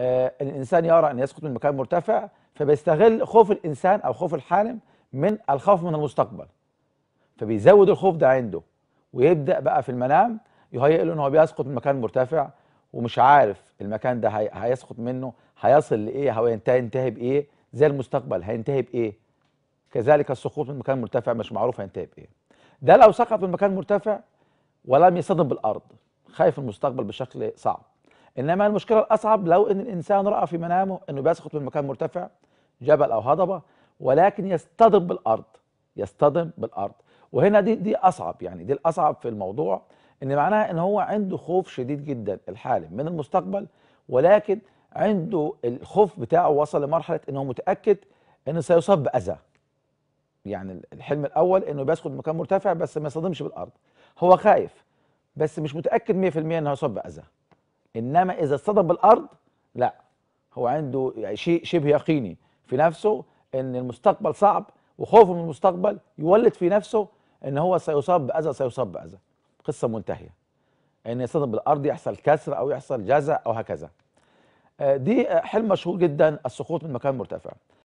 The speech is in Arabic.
آه، الانسان يرى ان يسقط من مكان مرتفع فبيستغل خوف الانسان او خوف الحالم من الخوف من المستقبل فبيزود الخوف ده عنده ويبدا بقى في المنام يهيئ له ان هو بيسقط من مكان مرتفع ومش عارف المكان ده هيسقط منه هيصل لايه هو ينتهي بايه زي المستقبل هينتهي بايه كذلك السقوط من مكان مرتفع مش معروف هينتهي بايه ده لو سقط من مكان مرتفع ولم يصطدم بالارض خايف المستقبل بشكل صعب انما المشكله الاصعب لو ان الانسان راى في منامه انه بيسقط من مكان مرتفع جبل او هضبه ولكن يصطدم بالارض يصطدم بالارض وهنا دي دي اصعب يعني دي الاصعب في الموضوع ان معناها ان هو عنده خوف شديد جدا الحالم من المستقبل ولكن عنده الخوف بتاعه وصل لمرحله انه متاكد انه سيصاب باذى يعني الحلم الاول انه بيسقط من مكان مرتفع بس ما يصطدمش بالارض هو خايف بس مش متاكد 100% انه هيصاب باذى انما اذا اصطدم بالارض لا هو عنده شيء شبه يقيني في نفسه ان المستقبل صعب وخوفه من المستقبل يولد في نفسه ان هو سيصاب باذى سيصاب باذى قصه منتهيه ان يصطدم بالارض يحصل كسر او يحصل جزع او هكذا آه، دي حلم مشهور جدا السقوط من مكان مرتفع